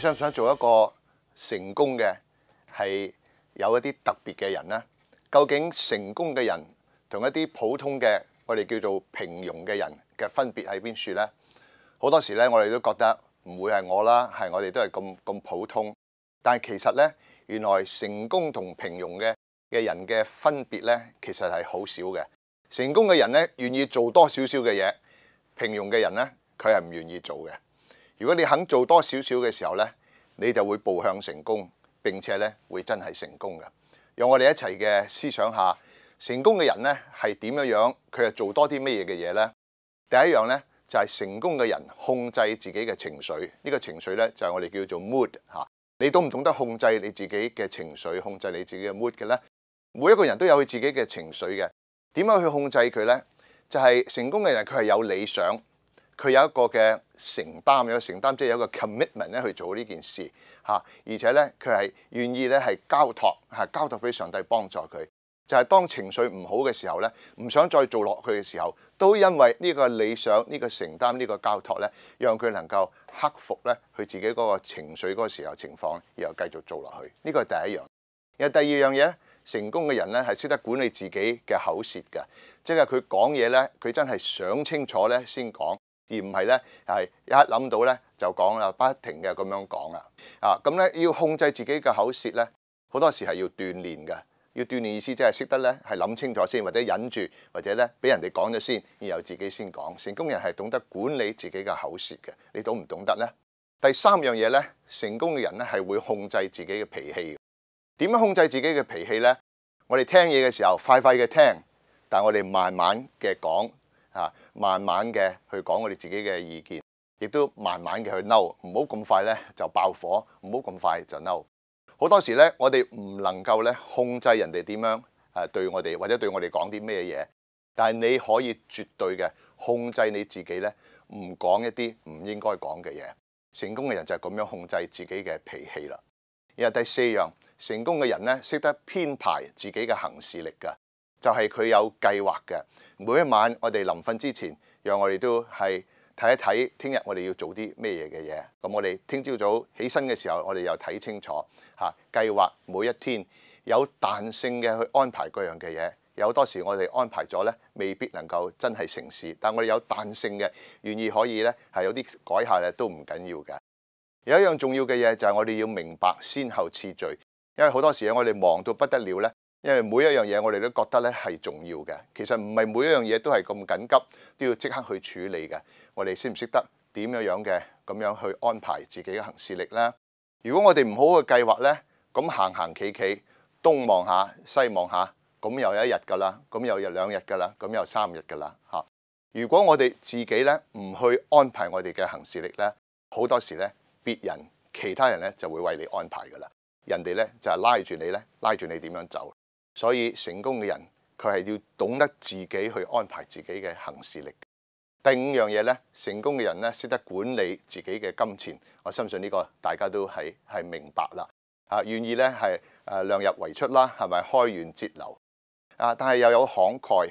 想唔想做一个成功嘅系有一啲特别嘅人呢？究竟成功嘅人同一啲普通嘅我哋叫做平庸嘅人嘅分别喺边处呢？好多时咧我哋都觉得唔会系我啦，系我哋都系咁咁普通。但系其实呢，原来成功同平庸嘅嘅人嘅分别呢，其实系好少嘅。成功嘅人呢，愿意做多少少嘅嘢；平庸嘅人呢，佢系唔愿意做嘅。如果你肯做多少少嘅時候呢，你就會步向成功，並且呢會真係成功嘅。用我哋一齊嘅思想下，成功嘅人呢係點樣樣？佢係做多啲乜嘢嘅嘢呢？第一樣呢，就係成功嘅人控制自己嘅情緒，呢個情緒呢，就係我哋叫做 mood 嚇。你懂唔懂得控制你自己嘅情緒，控制你自己嘅 mood 嘅呢？每一個人都有佢自己嘅情緒嘅，點樣去控制佢呢？就係成功嘅人佢係有理想。佢有一個嘅承擔，有承擔即係有一個 commitment 咧去做呢件事嚇，而且咧佢係願意咧係交託嚇交託俾上帝幫助佢。就係當情緒唔好嘅時候咧，唔想再做落去嘅時候，都因為呢個理想、呢個承擔、呢個交託咧，讓佢能夠克服咧佢自己嗰個情緒嗰個時候情況，然後繼續做落去。呢個係第一樣。然後第二樣嘢，成功嘅人咧係識得管理自己嘅口舌㗎，即係佢講嘢咧，佢真係想清楚咧先講。而唔係咧，係一諗到咧就講啦，不停嘅咁樣講啦。啊，咁咧要控制自己嘅口舌咧，好多時係要鍛煉嘅。要鍛煉意思即係識得咧，係諗清楚先，或者忍住，或者咧俾人哋講咗先，然後自己先講。成功人係懂得管理自己嘅口舌嘅，你懂唔懂得咧？第三樣嘢咧，成功嘅人咧係會控制自己嘅脾氣。點樣控制自己嘅脾氣咧？我哋聽嘢嘅時候快快嘅聽，但我哋慢慢嘅講。啊，慢慢嘅去講我哋自己嘅意見，亦都慢慢嘅去嬲，唔好咁快咧就爆火，唔好咁快就嬲。好多時咧，我哋唔能夠咧控制人哋點樣誒對我哋，或者對我哋講啲咩嘢，但係你可以絕對嘅控制你自己咧，唔講一啲唔應該講嘅嘢。成功嘅人就係咁樣控制自己嘅脾氣啦。然後第四樣，成功嘅人咧識得編排自己嘅行事力噶。就係佢有計劃嘅，每一晚我哋臨瞓之前，讓我哋都係睇一睇聽日我哋要做啲咩嘢嘅嘢。咁我哋聽朝早起身嘅時候，我哋又睇清楚嚇計劃每一天有彈性嘅去安排各樣嘅嘢。有多時我哋安排咗咧，未必能夠真係成事，但我哋有彈性嘅願意可以咧係有啲改下咧都唔緊要嘅。有一樣重要嘅嘢就係我哋要明白先後次序，因為好多時我哋忙到不得了咧。因为每一样嘢我哋都觉得咧系重要嘅，其实唔系每一样嘢都系咁紧急，都要即刻去处理嘅。我哋識唔识得点样样嘅咁样去安排自己嘅行事力呢？如果我哋唔好嘅计划呢，咁行行企企，东望下西望下，咁又有一日噶啦，咁又有两日噶啦，咁又三日噶啦吓。如果我哋自己呢唔去安排我哋嘅行事力呢，好多时呢，别人其他人呢就会为你安排噶啦，人哋呢就系拉住你呢，拉住你点样走。所以成功嘅人，佢系要懂得自己去安排自己嘅行事力。第五样嘢咧，成功嘅人咧，识得管理自己嘅金钱。我相信呢个大家都系系明白啦啊，愿意咧系诶量入为出啦，系咪开源节流啊？但系又有慷慨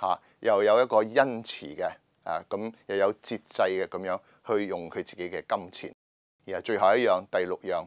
吓，又有一个恩慈嘅啊，咁又有节制嘅咁样去用佢自己嘅金钱。然后最后一样，第六样。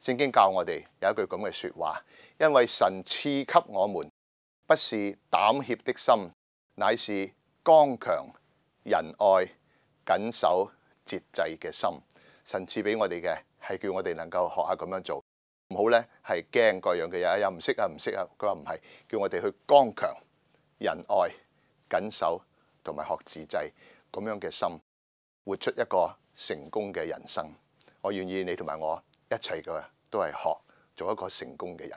圣经教我哋有一句咁嘅说话，因为神赐给我们不是胆怯的心，乃是刚强、仁爱、谨守节制嘅心。神赐俾我哋嘅系叫我哋能够学下咁样做，唔好咧系惊各样嘅嘢，又唔识啊唔识啊。佢话唔系，叫我哋去刚强、仁爱、谨守同埋学自制咁样嘅心，活出一个成功嘅人生。我愿意你同埋我。一切嘅都係學做一個成功嘅人。